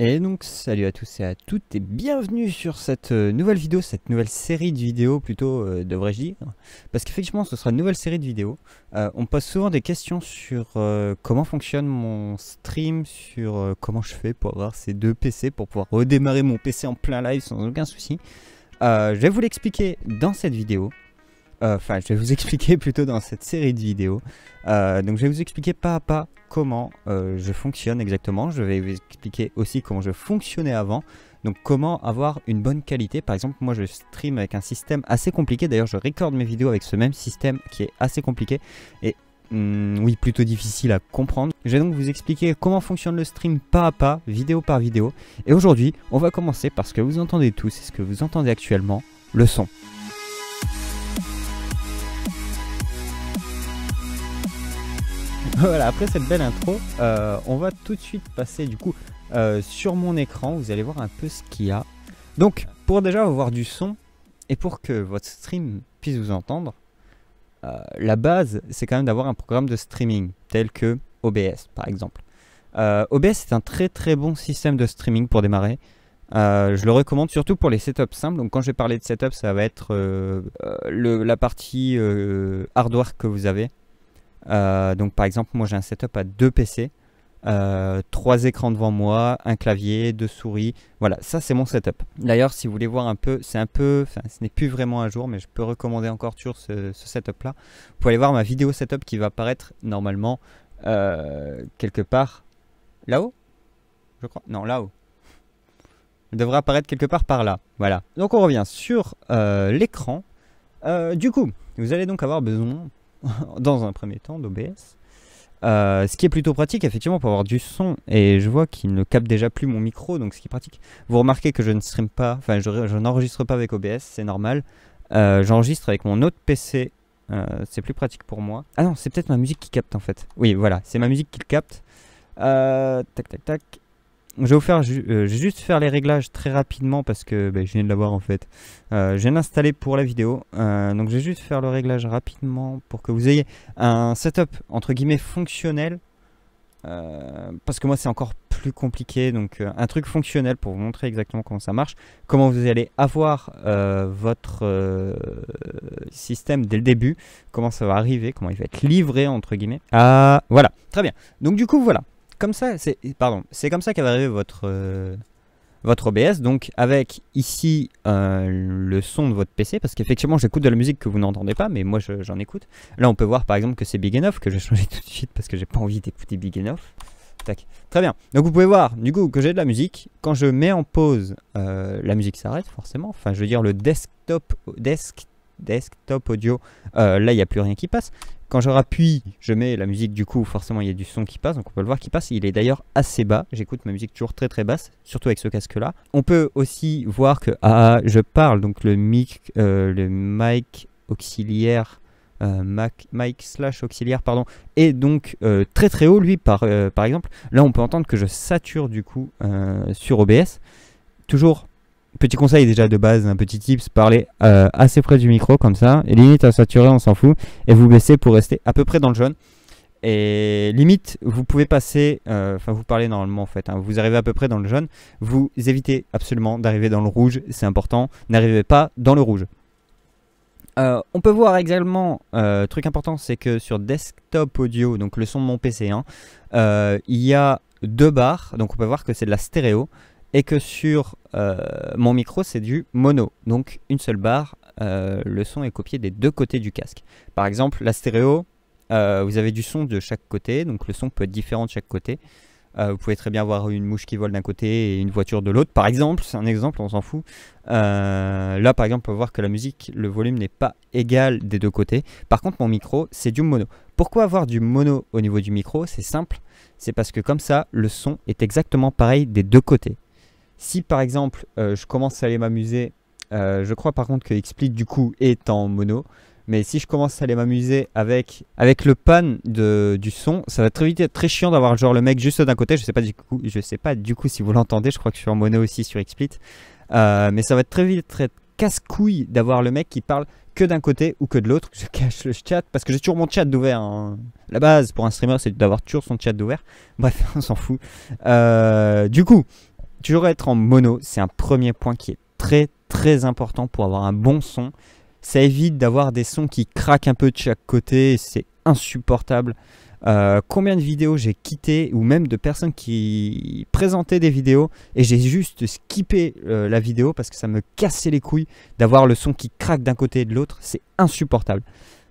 Et donc salut à tous et à toutes et bienvenue sur cette euh, nouvelle vidéo, cette nouvelle série de vidéos plutôt euh, devrais-je dire Parce qu'effectivement ce sera une nouvelle série de vidéos. On euh, on pose souvent des questions sur comment fonctionne mon stream, sur comment je fais pour avoir ces deux PC, pour pouvoir redémarrer mon PC en plein live sans aucun souci. je vais vous l'expliquer dans cette vidéo. Euh, enfin je vais vous expliquer plutôt dans cette série de vidéos. Euh, donc je vais vous expliquer pas à pas comment euh, je fonctionne exactement. Je vais vous expliquer aussi comment je fonctionnais avant. Donc comment avoir une bonne qualité. Par exemple, moi je stream avec un système assez compliqué. D'ailleurs, je recorde mes vidéos avec ce même système qui est assez compliqué et hmm, oui, plutôt difficile à comprendre. Je vais donc vous expliquer comment fonctionne le stream pas à pas, vidéo par vidéo. Et aujourd'hui, on va commencer parce que vous entendez tous, c'est ce que vous entendez actuellement, le son. Voilà, après cette belle intro, euh, on va tout de suite passer du coup euh, sur mon écran. Vous allez voir un peu ce qu'il y a. Donc, pour déjà avoir du son et pour que votre stream puisse vous entendre, euh, la base, c'est quand même d'avoir un programme de streaming tel que OBS par exemple. OBS est un très très bon système de streaming pour démarrer. je le recommande surtout pour les setups simples. Donc quand je vais parler de setup, ça va être la partie hardware que vous avez. Euh, donc par exemple, moi j'ai un setup à deux PC, euh, trois écrans devant moi, un clavier, deux souris. Voilà, ça c'est mon setup. D'ailleurs, si vous voulez voir un peu, c'est un peu, enfin, ce n'est plus vraiment à jour, mais je peux recommander encore sur ce, setup-là. Vous pouvez aller voir ma vidéo setup qui va apparaître normalement euh, quelque part là-haut, je crois. Non, là-haut. Elle devrait apparaître quelque part par là. Voilà. Donc on revient sur l'écran. du coup, vous allez donc avoir besoin dans un premier temps, d'OBS. Euh, ce qui est plutôt pratique effectivement pour avoir du son et je vois qu'il ne capte déjà plus mon micro donc ce qui est pratique. Vous remarquez que je ne stream pas, enfin je, n'enregistre pas avec OBS, c'est normal. Euh, j'enregistre avec mon autre PC, euh, c'est plus pratique pour moi. Ah non, c'est peut-être ma musique qui capte en fait. Oui voilà, c'est ma musique qui le capte. tac tac tac. Euh, je vais juste faire les réglages très rapidement parce que ben, je viens de l'avoir en fait. Euh, je viens d'installer pour la vidéo. Euh, donc je vais juste faire le réglage rapidement pour que vous ayez un setup entre guillemets fonctionnel. parce que moi c'est encore plus compliqué. Donc un truc fonctionnel pour vous montrer exactement comment ça marche. Comment vous allez avoir votre système dès le début. Comment ça va arriver. Comment il va être livré entre guillemets. Ah voilà. Très bien. Donc du coup voilà comme ça, c'est pardon, c'est comme ça qu'est arrivé votre euh, votre OBS. Donc avec ici euh, le son de votre PC, parce qu'effectivement j'écoute de la musique que vous n'entendez pas, mais moi j'en écoute. Là on peut voir par exemple que c'est Big Enough que j'ai changé tout de suite parce que j'ai pas envie d'écouter Big Enough. Tac. Très bien. Donc vous pouvez voir du coup que j'ai de la musique. Quand je mets en pause, euh, la musique s'arrête forcément. Enfin je veux dire le desktop desk desktop audio. là il n'y a plus rien qui passe. Quand je rappuie, je mets la musique du coup, forcément il y a du son qui passe, donc on peut le voir qui passe. Il est d'ailleurs assez bas, j'écoute ma musique toujours très très basse, surtout avec ce casque-là. On peut aussi voir que ah, ah je parle, donc le mic, euh, le mic auxiliaire euh, slash auxiliaire pardon et donc euh, très très haut lui par, euh, par exemple là on peut entendre que je sature du coup sur OBS toujours Petit conseil déjà de base, un petit tips, parlez euh, assez près du micro comme ça, et limite à saturer, on s'en fout, et vous baissez pour rester à peu près dans le jaune. Et limite, vous pouvez passer, euh, enfin vous parlez normalement en fait, hein. vous arrivez à peu près dans le jaune, vous évitez absolument d'arriver dans le rouge, c'est important, n'arrivez pas dans le rouge. Euh, on peut voir également, truc important, c'est que sur desktop audio, donc le son de mon PC, hein, il y a deux barres, donc on peut voir que c'est de la stéréo et que sur euh, mon micro c'est du mono, donc une seule barre, euh, le son est copié des deux côtés du casque. Par exemple, la stéréo, euh, vous avez du son de chaque côté, donc le son peut être différent de chaque côté. vous pouvez très bien avoir une mouche qui vole d'un côté et une voiture de l'autre, par exemple, c'est un exemple, on s'en fout. là, par exemple, on peut voir que la musique, le volume n'est pas égal des deux côtés. Par contre, mon micro, c'est du mono. Pourquoi avoir du mono au niveau du micro C'est simple, c'est parce que comme ça, le son est exactement pareil des deux côtés. Si par exemple euh, je commence à aller m'amuser, euh, je crois par contre que XSplit du coup est en mono, mais si je commence à aller m'amuser avec, avec le pan de, du son, ça va très vite être très chiant d'avoir genre le mec juste d'un côté. Je sais pas du coup, je sais pas du coup si vous l'entendez. Je crois que je suis en mono aussi sur XSplit euh, mais ça va être très vite très casse-couille d'avoir le mec qui parle que d'un côté ou que de l'autre. Je cache le chat parce que j'ai toujours mon chat d'ouvert. Hein. La base pour un streamer, c'est d'avoir toujours son chat d'ouvert. Bref, on s'en fout. du coup, Toujours être en mono, c'est un premier point qui est très très important pour avoir un bon son. Ça évite d'avoir des sons qui craquent un peu de chaque côté, c'est insupportable. Euh, combien de vidéos j'ai quitté ou même de personnes qui présentaient des vidéos et j'ai juste skippé euh, la vidéo parce que ça me cassait les couilles d'avoir le son qui craque d'un côté et de l'autre, c'est insupportable.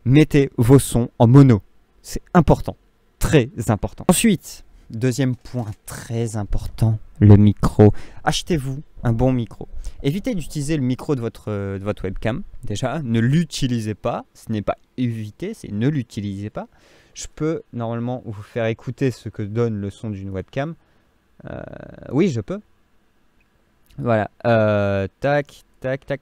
Mettez vos sons en mono, c'est important, très important. Ensuite, Deuxième point très important, le micro. Achetez-vous un bon micro. Évitez d'utiliser le micro de votre, votre webcam. Déjà, ne l'utilisez pas. Ce n'est pas éviter, c'est ne l'utilisez pas. Je peux normalement vous faire écouter ce que donne le son d'une webcam. Euh, oui, je peux. Voilà. Euh, tac, tac, tac.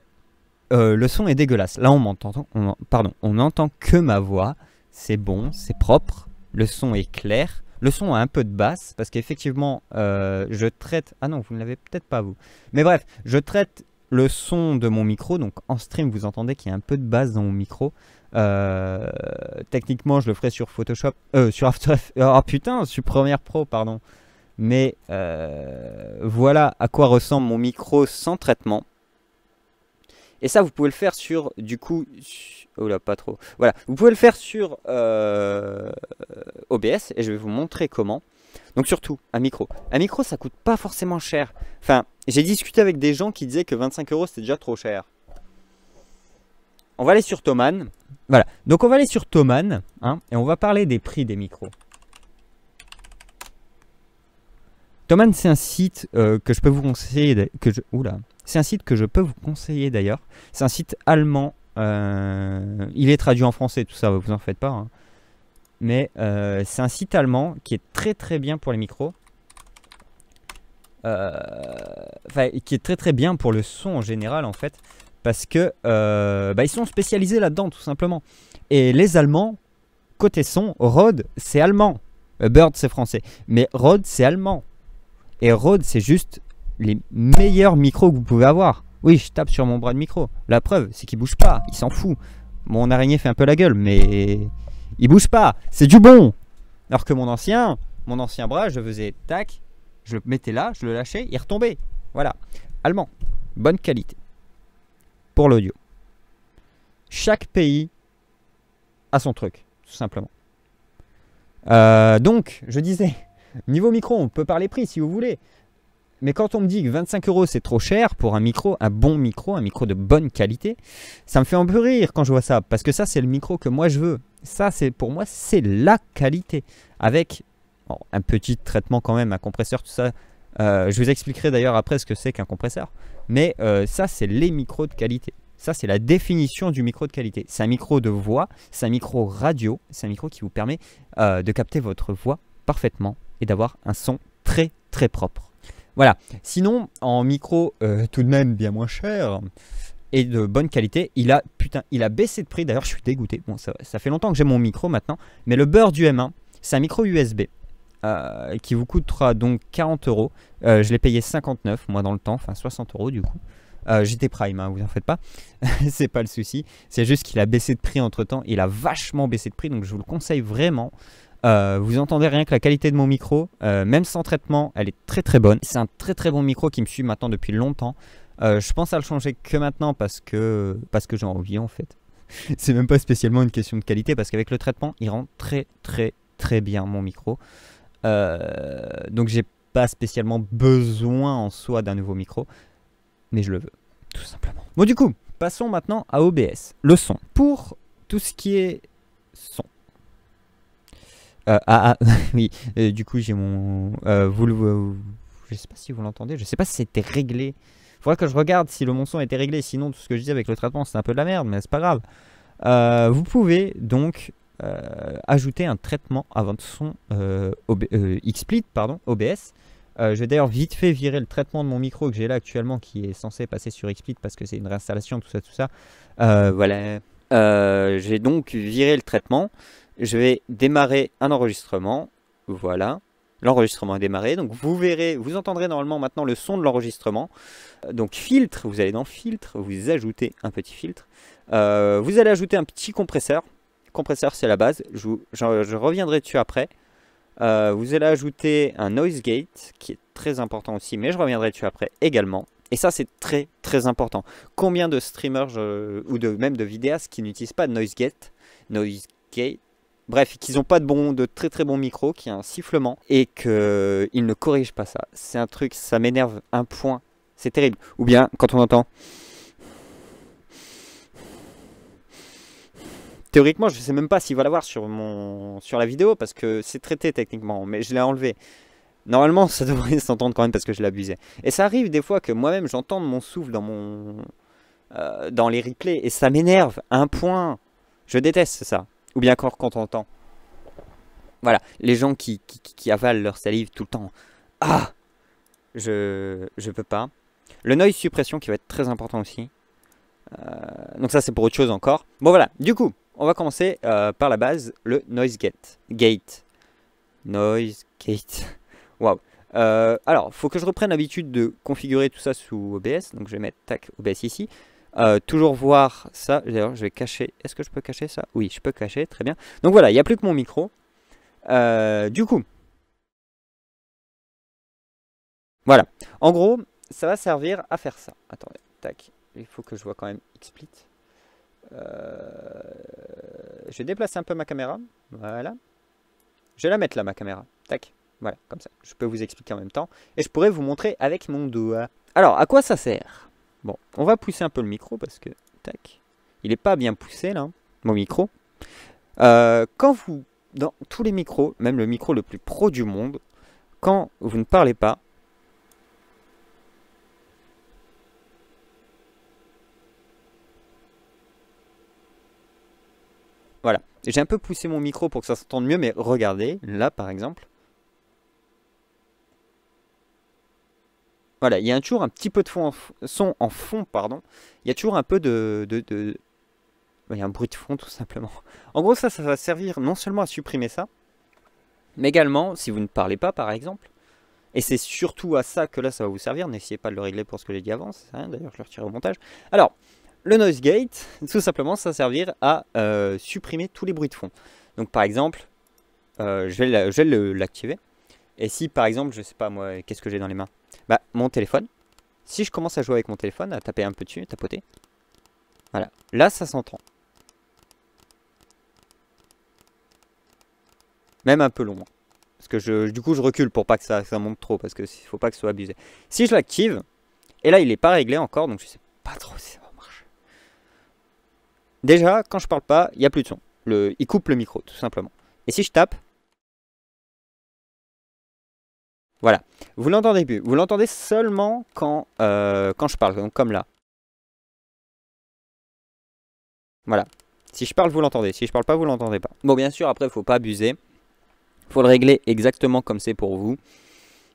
Euh, le son est dégueulasse. Là, on m'entend. pardon, on n'entend que ma voix. C'est bon, c'est propre. Le son est clair. Le son a un peu de basse, parce qu'effectivement, euh, je traite... Ah non, vous ne l'avez peut-être pas, vous. Mais bref, je traite le son de mon micro. Donc en stream, vous entendez qu'il y a un peu de basse dans mon micro. Euh, techniquement, je le ferai sur Photoshop, euh, sur After Effects. Oh, oh putain, sur Premiere Pro, pardon. Mais euh, voilà à quoi ressemble mon micro sans traitement. Et ça, vous pouvez le faire sur, du coup, oh pas trop. Voilà, vous pouvez le faire sur euh, OBS et je vais vous montrer comment. Donc surtout, un micro. Un micro, ça coûte pas forcément cher. Enfin, j'ai discuté avec des gens qui disaient que 25 euros, c'était déjà trop cher. On va aller sur Thomann. Voilà, donc on va aller sur Thomann hein, et on va parler des prix des micros. Thomann, c'est un site euh, que je peux vous conseiller, que Oula, c'est un site que je peux vous conseiller d'ailleurs. C'est un site allemand. Euh, il est traduit en français, tout ça, vous en faites pas. Hein. Mais euh, c'est un site allemand qui est très très bien pour les micros. Euh, enfin, qui est très très bien pour le son en général en fait. Parce que bah, ils sont spécialisés là-dedans tout simplement. Et les Allemands, côté son, Rode, c'est allemand. Bird, c'est français. Mais Rode, c'est allemand. Et Rode, c'est juste les meilleurs micros que vous pouvez avoir. Oui, je tape sur mon bras de micro. La preuve, c'est qu'il bouge pas, il s'en fout. Mon araignée fait un peu la gueule, mais il bouge pas, c'est du bon. Alors que mon ancien, mon ancien bras, je faisais tac, je le mettais là, je le lâchais, il retombait. Voilà. Allemand, bonne qualité. Pour l'audio. Chaque pays a son truc, tout simplement. Euh, donc, je disais, niveau micro, on peut parler prix si vous voulez. Mais quand on me dit que 25 euros c'est trop cher pour un micro, un bon micro, un micro de bonne qualité, ça me fait un peu rire quand je vois ça, parce que ça c'est le micro que moi je veux. Ça c'est pour moi c'est la qualité, avec un petit traitement quand même, un compresseur, tout ça. Euh, je vous expliquerai d'ailleurs après ce que c'est qu'un compresseur. Mais euh, ça c'est les micros de qualité. Ça c'est la définition du micro de qualité. C'est un micro de voix, c'est un micro radio, c'est un micro qui vous permet euh, de capter votre voix parfaitement et d'avoir un son très très propre. Voilà. Sinon, en micro, euh, tout de même bien moins cher et de bonne qualité. Il a, il a baissé de prix. D'ailleurs, je suis dégoûté. ça, fait longtemps que j'ai mon micro maintenant. Mais le beurre du M1, c'est un micro USB euh, qui vous coûtera donc 40 euros. Euh, je l'ai payé 59, moi, dans le temps. Enfin, 60 euros du coup. J'étais Prime, hein, vous en faites pas. c'est pas le souci. C'est juste qu'il a baissé de prix entre temps. Il a vachement baissé de prix. Donc, je vous le conseille vraiment. Euh, vous entendez rien que la qualité de mon micro, euh, même sans traitement, elle est très très bonne. C'est un très très bon micro qui me suit maintenant depuis longtemps. Euh, je pense à le changer que maintenant parce que, parce que j'ai envie en fait. C'est même pas spécialement une question de qualité parce qu'avec le traitement, il rend très très très bien mon micro. donc j'ai pas spécialement besoin en soi d'un nouveau micro, mais je le veux, tout simplement. Bon du coup, passons maintenant à OBS, le son. Pour tout ce qui est son, euh, ah, ah oui, du coup, j'ai mon. Euh, vous je sais pas si vous l'entendez, je sais pas si c'était réglé. Faudrait que je regarde si le monson était réglé, sinon tout ce que je disais avec le traitement c'est un peu de la merde, mais c'est pas grave. Euh, vous pouvez donc ajouter un traitement avant de son euh, XSplit, pardon, OBS. je vais d'ailleurs vite fait virer le traitement de mon micro que j'ai là actuellement qui est censé passer sur XSplit parce que c'est une réinstallation, tout ça, tout ça. voilà. j'ai donc viré le traitement je vais démarrer un enregistrement. Voilà. L'enregistrement est démarré. Donc vous verrez, vous entendrez normalement maintenant le son de l'enregistrement. Euh, donc filtre, vous allez dans filtre, vous ajoutez un petit filtre. Euh, vous allez ajouter un petit compresseur. Compresseur, c'est la base. Je, reviendrai dessus après. Euh, vous allez ajouter un noise gate qui est très important aussi, mais je reviendrai dessus après également. Et ça, c'est très très important. Combien de streamers ou de même de vidéastes qui n'utilisent pas de noise gate, noise gate Bref, qu'ils n'ont pas de, bon, de très très bon micro, qu'il y a un sifflement et qu'ils ne corrigent pas ça. C'est un truc, ça m'énerve un point. C'est terrible. Ou bien quand on entend. Théoriquement, je ne sais même pas s'il va l'avoir sur, mon... sur la vidéo parce que c'est traité techniquement, mais je l'ai enlevé. Normalement, ça devrait s'entendre quand même parce que je l'abusais. Et ça arrive des fois que moi-même j'entends mon souffle dans mon. Euh, dans les replays et ça m'énerve. Un point. Je déteste ça ou bien encore quand on entend. Voilà, les gens qui, avalent leur salive tout le temps. Ah Je je peux pas. Le noise suppression qui va être très important aussi. Euh, donc ça c'est pour autre chose encore. Bon voilà, du coup, on va commencer euh, par la base, le noise gate. Gate. Noise gate. Waouh. Euh, alors, faut que je reprenne l'habitude de configurer tout ça sous OBS. Donc je vais mettre tac OBS ici. Euh, toujours voir ça. D'ailleurs, je vais cacher. Est-ce que je peux cacher ça Oui, je peux cacher. Très bien. Donc voilà, il n'y a plus que mon micro. Euh, du coup, voilà. En gros, ça va servir à faire ça. Attendez, tac. Il faut que je vois quand même XSplit. Euh, je vais déplacer un peu ma caméra. Voilà. Je vais la mettre là, ma caméra. Tac. Voilà, comme ça. Je peux vous expliquer en même temps. Et je pourrais vous montrer avec mon doigt. Alors, à quoi ça sert Bon, on va pousser un peu le micro parce que, tac, il n'est pas bien poussé là, hein, mon micro. Euh, quand vous, dans tous les micros, même le micro le plus pro du monde, quand vous ne parlez pas, Voilà, j'ai un peu poussé mon micro pour que ça s'entende mieux, mais regardez, là par exemple, il y a toujours un petit peu de fond son en fond, pardon. Il y a toujours un peu de, bah, Il y a un bruit de fond tout simplement. En gros, ça, ça va servir non seulement à supprimer ça, mais également, si vous ne parlez pas par exemple, et c'est surtout à ça que là ça va vous servir, n'essayez pas de le régler pour ce que j'ai dit avant, c'est rien d'ailleurs je le retire au montage. Alors, le noise gate, tout simplement, ça va servir à euh, supprimer tous les bruits de fond. Donc par exemple, euh, je vais l'activer. Et si par exemple, je sais pas moi, qu'est-ce que j'ai dans les mains Bah mon téléphone. Si je commence à jouer avec mon téléphone, à taper un peu dessus, tapoter. Voilà. Là ça s'entend. Même un peu long. Hein. Parce que je, du coup je recule pour pas que ça, monte trop, parce que faut pas que ce soit abusé. Si je l'active, et là il est pas réglé encore, donc je sais pas trop si ça va marcher. Déjà, quand je parle pas, il y a plus de son. il coupe le micro, tout simplement. Et si je tape, Voilà. Vous l'entendez plus. Vous l'entendez seulement quand, euh, quand je parle, donc comme là. Voilà. Si je parle, vous l'entendez. Si je parle pas, vous l'entendez pas. Bon, bien sûr, après, il faut pas abuser. Il faut le régler exactement comme c'est pour vous.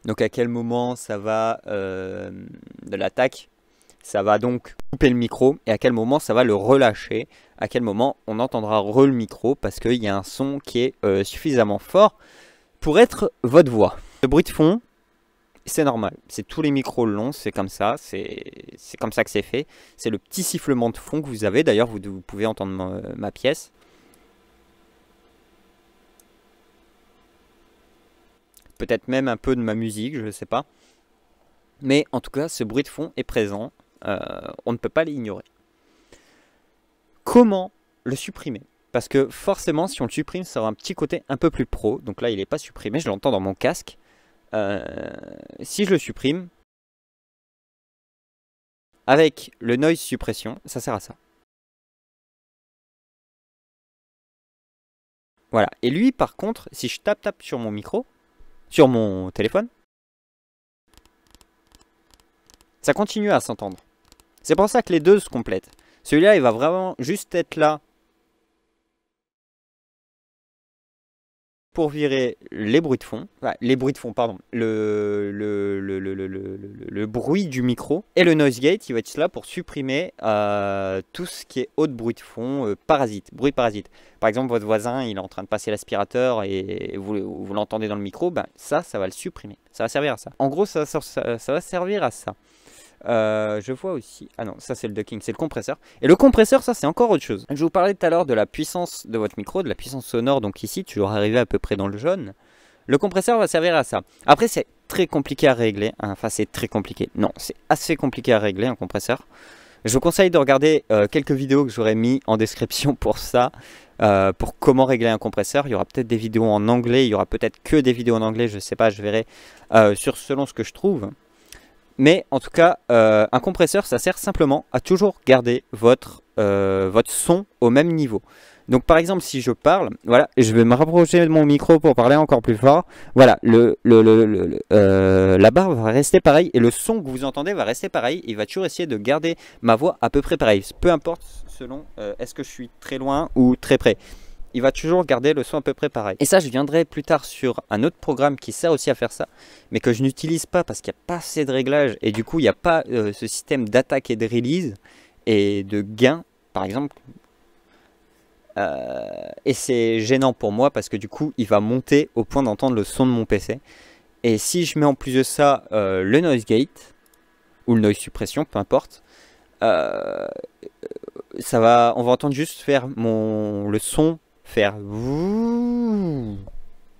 Donc à quel moment ça va euh, de l'attaque Ça va donc couper le micro et à quel moment ça va le relâcher À quel moment on entendra re le micro parce qu'il y a un son qui est euh, suffisamment fort pour être votre voix le bruit de fond, c'est normal. C'est tous les micros longs, c'est comme ça, c'est comme ça que c'est fait. C'est le petit sifflement de fond que vous avez. D'ailleurs, vous, pouvez entendre ma, pièce. Peut-être même un peu de ma musique, je ne sais pas. Mais en tout cas, ce bruit de fond est présent. Euh, on ne peut pas l'ignorer. Comment le supprimer Parce que forcément, si on le supprime, ça aura un petit côté un peu plus pro. Donc là, il n'est pas supprimé, je l'entends dans mon casque. Euh, si je le supprime, avec le noise suppression, ça sert à ça. Voilà. Et lui, par contre, si je tape tape sur mon micro, sur mon téléphone, ça continue à s'entendre. C'est pour ça que les deux se complètent. Celui-là, il va vraiment juste être là pour virer les bruits de fond, les bruits de fond, pardon, le, le, le, bruit du micro et le noise gate, il va être là pour supprimer euh, tout ce qui est haut de bruit de fond, euh, parasite, bruit parasite. Par exemple, votre voisin, il est en train de passer l'aspirateur et vous, l'entendez dans le micro, ben, ça, ça va le supprimer. Ça va servir à ça. En gros, ça va servir à ça. Euh, je vois aussi... Ah non, ça c'est le ducking, c'est le compresseur. Et le compresseur, ça c'est encore autre chose. Je vous parlais tout à l'heure de la puissance de votre micro, de la puissance sonore, donc ici, tu toujours arrivé à peu près dans le jaune. Le compresseur va servir à ça. Après, c'est très compliqué à régler. Hein. Enfin, c'est très compliqué. Non, c'est assez compliqué à régler un compresseur. Je vous conseille de regarder euh, quelques vidéos que j'aurais mis en description pour ça, euh, pour comment régler un compresseur. Il y aura peut-être des vidéos en anglais, il y aura peut-être que des vidéos en anglais, je ne sais pas, je verrai sur selon ce que je trouve. Mais en tout cas, euh, un compresseur, ça sert simplement à toujours garder votre, euh, votre son au même niveau. Donc par exemple, si je parle, voilà, je vais me rapprocher de mon micro pour parler encore plus fort. Voilà, le, euh, la barre va rester pareille et le son que vous entendez va rester pareil. Il va toujours essayer de garder ma voix à peu près pareille, peu importe selon est-ce que je suis très loin ou très près il va toujours garder le son à peu près pareil. Et ça, je viendrai plus tard sur un autre programme qui sert aussi à faire ça, mais que je n'utilise pas parce qu'il n'y a pas assez de réglages et du coup, il n'y a pas euh, ce système d'attaque et de release et de gain, par exemple. Euh, et c'est gênant pour moi parce que du coup, il va monter au point d'entendre le son de mon PC. Et si je mets en plus de ça euh, le noise gate ou le noise suppression, peu importe, ça va, on va entendre juste faire mon, le son faire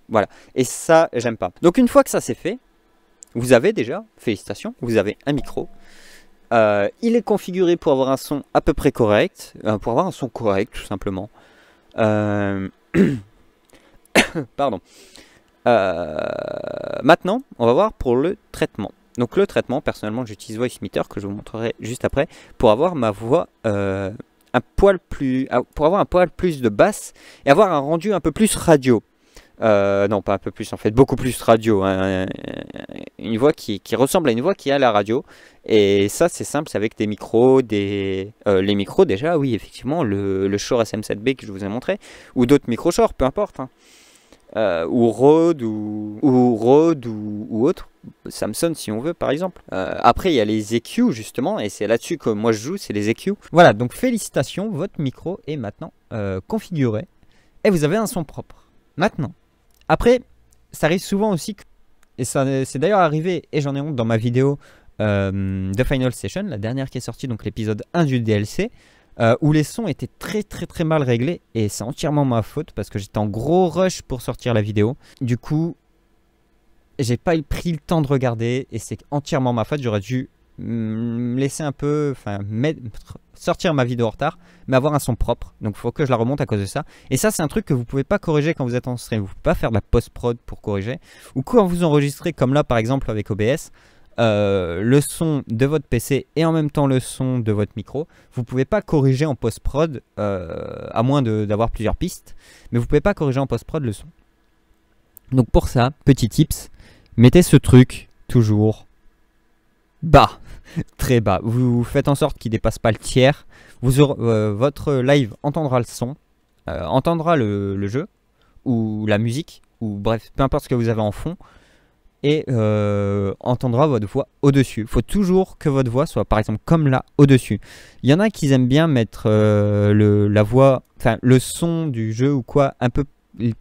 voilà. Et ça, j'aime pas. Donc une fois que ça c'est fait, vous avez déjà, félicitations, vous avez un micro. Euh, il est configuré pour avoir un son à peu près correct, euh, pour avoir un son correct tout simplement. Euh, pardon. maintenant, on va voir pour le traitement. Donc le traitement, personnellement, j'utilise meter que je vous montrerai juste après pour avoir ma voix un poil plus, ah, pour avoir un poil plus de basse et avoir un rendu un peu plus radio. Euh, non, pas un peu plus en fait, beaucoup plus radio. Hein, euh, une voix qui, qui, ressemble à une voix qui a la radio. Et ça, c'est simple, c'est avec des micros, des euh, les micros déjà, oui, effectivement, le, le Shure SM7B que je vous ai montré, ou d'autres micro Shure, peu importe. Hein. Euh, ou Rode ou, ou ou, autre. Samsung si on veut par exemple. Euh, après il y a les EQ justement et c'est là-dessus que moi je joue, c'est les EQ. Voilà donc félicitations, votre micro est maintenant euh, configuré et vous avez un son propre. Maintenant. Après ça arrive souvent aussi que... Et c'est d'ailleurs arrivé et j'en ai honte dans ma vidéo de Final Session, la dernière qui est sortie donc l'épisode 1 du DLC. Euh, où les sons étaient très très très mal réglés et c'est entièrement ma faute parce que j'étais en gros rush pour sortir la vidéo. Du coup, j'ai pas pris le temps de regarder et c'est entièrement ma faute. J'aurais dû me mm, laisser un peu, enfin, sortir ma vidéo en retard, mais avoir un son propre. Donc il faut que je la remonte à cause de ça. Et ça, c'est un truc que vous pouvez pas corriger quand vous êtes en stream. Vous pouvez pas faire de la post-prod pour corriger. Ou quand vous enregistrez, comme là par exemple avec OBS, euh, le son de votre PC et en même temps le son de votre micro. Vous ne pouvez pas corriger en post-prod, euh, à moins d'avoir plusieurs pistes, mais vous ne pouvez pas corriger en post-prod le son. Donc pour ça, petit tips, mettez ce truc toujours bas, très bas. Vous faites en sorte qu'il ne dépasse pas le tiers. Vous euh, votre live entendra le son, entendra le, le jeu, ou la musique, ou bref, peu importe ce que vous avez en fond, et euh, entendra votre voix au-dessus. Il faut toujours que votre voix soit par exemple comme là au-dessus. Il y en a qui aiment bien mettre euh, le, la voix, le son du jeu ou quoi, un peu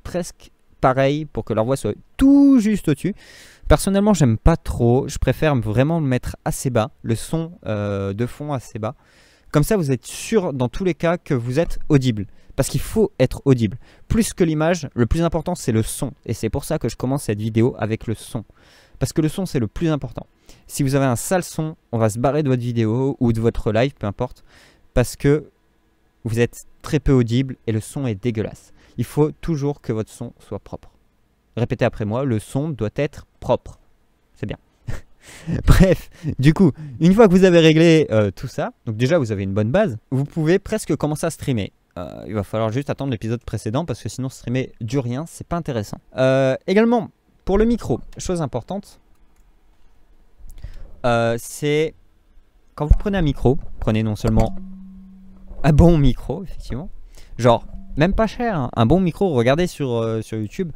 presque pareil pour que leur voix soit tout juste au-dessus. Personnellement, j'aime pas trop. Je préfère vraiment mettre assez bas, le son euh, de fond assez bas. Comme ça, vous êtes sûr dans tous les cas que vous êtes audible. Parce qu'il faut être audible. Plus que l'image, le plus important, c'est le son. Et c'est pour ça que je commence cette vidéo avec le son. Parce que le son, c'est le plus important. Si vous avez un sale son, on va se barrer de votre vidéo ou de votre live, peu importe. Parce que vous êtes très peu audible et le son est dégueulasse. Il faut toujours que votre son soit propre. Répétez après moi, le son doit être propre. C'est bien. Bref, du coup, une fois que vous avez réglé euh, tout ça, donc déjà vous avez une bonne base, vous pouvez presque commencer à streamer. Euh, il va falloir juste attendre l'épisode précédent parce que sinon streamer du rien, c'est pas intéressant. Euh, également, pour le micro, chose importante, euh, c'est quand vous prenez un micro, prenez non seulement un bon micro, effectivement, genre même pas cher, hein, un bon micro, regardez sur, sur YouTube,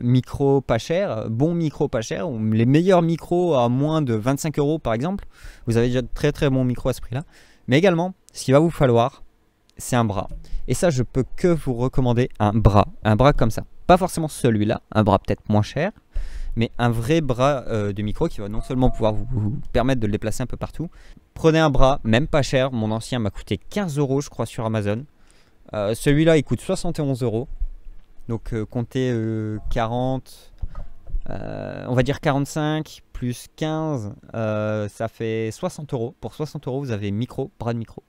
micro pas cher, bon micro pas cher, ou les meilleurs micros à moins de 25 euros par exemple, vous avez déjà de très très bons micros à ce prix-là, mais également, ce qu'il va vous falloir, c'est un bras. Et ça, je peux que vous recommander un bras. Un bras comme ça. Pas forcément celui-là, un bras peut-être moins cher, mais un vrai bras euh, de micro qui va non seulement pouvoir vous, permettre de le déplacer un peu partout. Prenez un bras, même pas cher. Mon ancien m'a coûté 15 euros, je crois, sur Amazon. Euh, celui-là, il coûte 71 euros. Donc euh, comptez 40, on va dire 45 plus 15, ça fait 60 euros. Pour 60 euros, vous avez micro, bras de micro,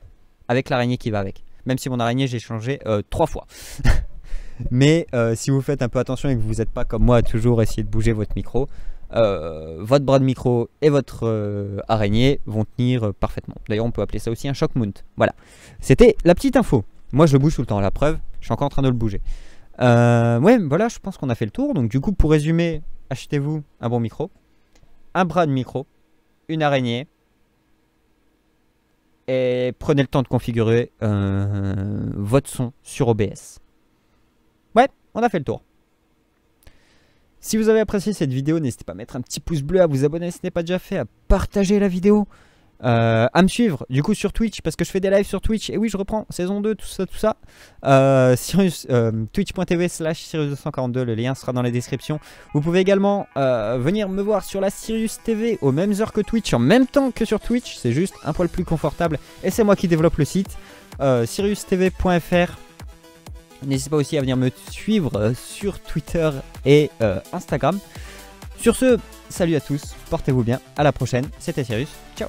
avec l'araignée qui va avec même si mon araignée, j'ai changé euh, trois fois. Mais euh, si vous faites un peu attention et que vous n'êtes pas comme moi à toujours essayer de bouger votre micro, euh, votre bras de micro et votre araignée vont tenir parfaitement. D'ailleurs, on peut appeler ça aussi un shock mount. Voilà. C'était la petite info. Moi, je le bouge tout le temps. La preuve, je suis encore en train de le bouger. ouais, voilà, je pense qu'on a fait le tour. Donc, du coup, pour résumer, achetez-vous un bon micro, un bras de micro, une araignée, et prenez le temps de configurer votre son sur OBS. Ouais, on a fait le tour. Si vous avez apprécié cette vidéo, n'hésitez pas à mettre un petit pouce bleu, à vous abonner si ce n'est pas déjà fait, à partager la vidéo. Euh, à me suivre du coup sur Twitch parce que je fais des lives sur Twitch et oui je reprends saison 2 tout ça tout ça euh, euh twitch.tv slash Sirius 242 le lien sera dans la description vous pouvez également euh, venir me voir sur la Sirius TV aux mêmes heures que Twitch en même temps que sur Twitch c'est juste un poil plus confortable et c'est moi qui développe le site siriustv.fr n'hésitez pas aussi à venir me suivre sur Twitter et Instagram sur ce salut à tous portez-vous bien à la prochaine c'était Sirius ciao